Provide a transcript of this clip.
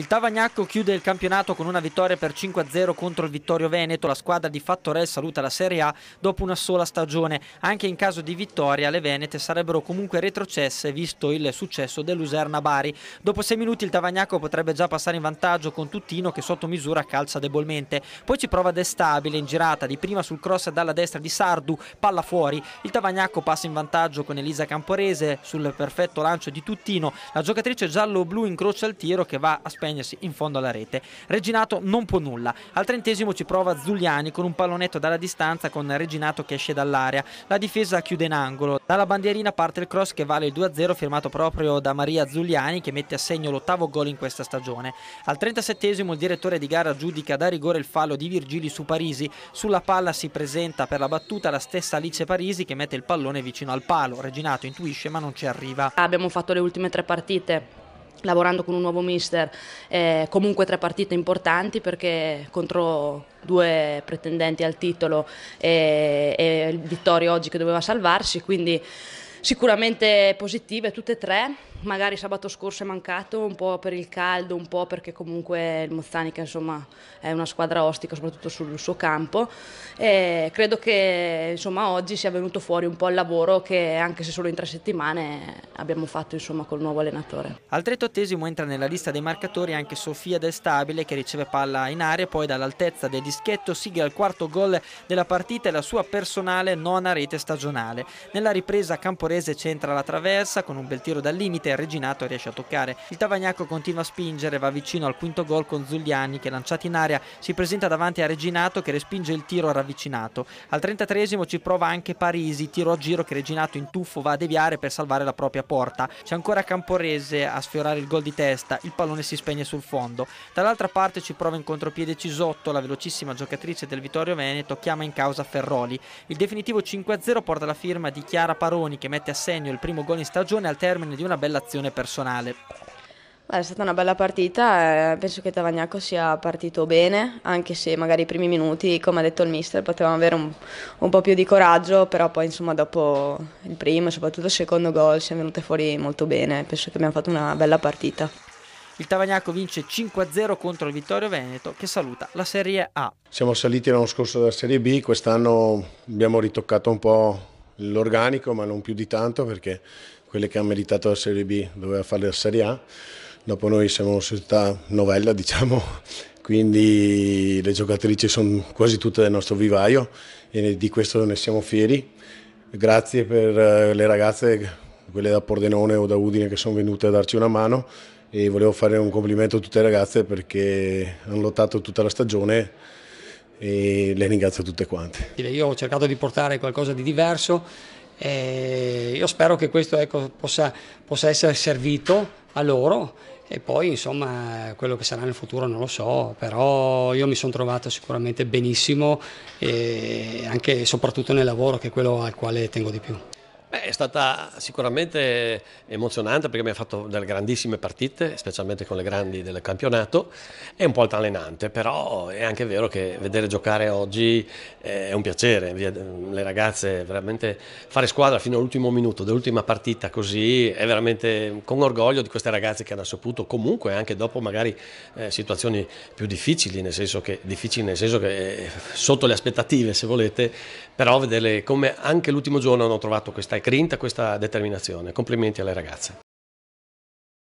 Il Tavagnacco chiude il campionato con una vittoria per 5-0 contro il Vittorio Veneto. La squadra di Fattorel saluta la Serie A dopo una sola stagione. Anche in caso di vittoria le Venete sarebbero comunque retrocesse visto il successo dell'Userna Bari. Dopo sei minuti il Tavagnacco potrebbe già passare in vantaggio con Tuttino che sotto misura calza debolmente. Poi ci prova De Stabile in girata di prima sul cross dalla destra di Sardu, palla fuori. Il Tavagnacco passa in vantaggio con Elisa Camporese sul perfetto lancio di Tuttino. La giocatrice giallo-blu incrocia il tiro che va a spegnere spegnersi in fondo alla rete. Reginato non può nulla. Al trentesimo ci prova Zuliani con un pallonetto dalla distanza con Reginato che esce dall'area. La difesa chiude in angolo. Dalla bandierina parte il cross che vale il 2-0 firmato proprio da Maria Zuliani che mette a segno l'ottavo gol in questa stagione. Al 37 il direttore di gara giudica da rigore il fallo di Virgili su Parisi. Sulla palla si presenta per la battuta la stessa Alice Parisi che mette il pallone vicino al palo. Reginato intuisce ma non ci arriva. Abbiamo fatto le ultime tre partite lavorando con un nuovo mister, eh, comunque tre partite importanti perché contro due pretendenti al titolo eh, e, e Vittorio oggi che doveva salvarsi, quindi sicuramente positive tutte e tre magari sabato scorso è mancato un po' per il caldo, un po' perché comunque il Mozzanica insomma, è una squadra ostica soprattutto sul suo campo. E credo che insomma, oggi sia venuto fuori un po' il lavoro che anche se solo in tre settimane abbiamo fatto insomma, col nuovo allenatore. Al 38 entra nella lista dei marcatori anche Sofia Del Stabile che riceve palla in aria poi dall'altezza del dischetto sigla il quarto gol della partita e la sua personale nona rete stagionale. Nella ripresa camporese c'entra la traversa con un bel tiro dal limite finalmente Reginato riesce a toccare. Il Tavagnacco continua a spingere, va vicino al quinto gol con Zugliani che lanciato in aria si presenta davanti a Reginato che respinge il tiro ravvicinato. Al 33 ci prova anche Parisi, tiro a giro che Reginato in tuffo va a deviare per salvare la propria porta. C'è ancora Camporese a sfiorare il gol di testa, il pallone si spegne sul fondo. Dall'altra parte ci prova in contropiede Cisotto, la velocissima giocatrice del Vittorio Veneto chiama in causa Ferroli. Il definitivo 5-0 porta la firma di Chiara Paroni che mette a segno il primo gol in stagione al termine di una bella realizzazione personale. È stata una bella partita, penso che Tavagnacco sia partito bene, anche se magari i primi minuti, come ha detto il mister, potevamo avere un, un po' più di coraggio, però poi insomma dopo il primo e soprattutto il secondo gol siamo venute fuori molto bene, penso che abbiamo fatto una bella partita. Il Tavagnacco vince 5-0 contro il Vittorio Veneto che saluta la Serie A. Siamo saliti l'anno scorso dalla Serie B, quest'anno abbiamo ritoccato un po' l'organico, ma non più di tanto perché quelle che hanno meritato la Serie B doveva fare la Serie A, dopo noi siamo una società novella diciamo, quindi le giocatrici sono quasi tutte del nostro vivaio e di questo ne siamo fieri. Grazie per eh, le ragazze, quelle da Pordenone o da Udine che sono venute a darci una mano e volevo fare un complimento a tutte le ragazze perché hanno lottato tutta la stagione e le ringrazio tutte quante. Io ho cercato di portare qualcosa di diverso eh, io spero che questo ecco, possa, possa essere servito a loro e poi insomma quello che sarà nel futuro non lo so, però io mi sono trovato sicuramente benissimo e anche e soprattutto nel lavoro che è quello al quale tengo di più. Beh, è stata sicuramente emozionante perché abbiamo fatto delle grandissime partite, specialmente con le grandi del campionato. È un po' altalenante, però è anche vero che vedere giocare oggi eh, è un piacere. Le ragazze, veramente fare squadra fino all'ultimo minuto dell'ultima partita così è veramente con orgoglio di queste ragazze che hanno saputo comunque anche dopo magari eh, situazioni più difficili, nel senso che, difficili nel senso che eh, sotto le aspettative se volete, però vedere come anche l'ultimo giorno hanno trovato questa grinta, questa determinazione. Complimenti alle ragazze.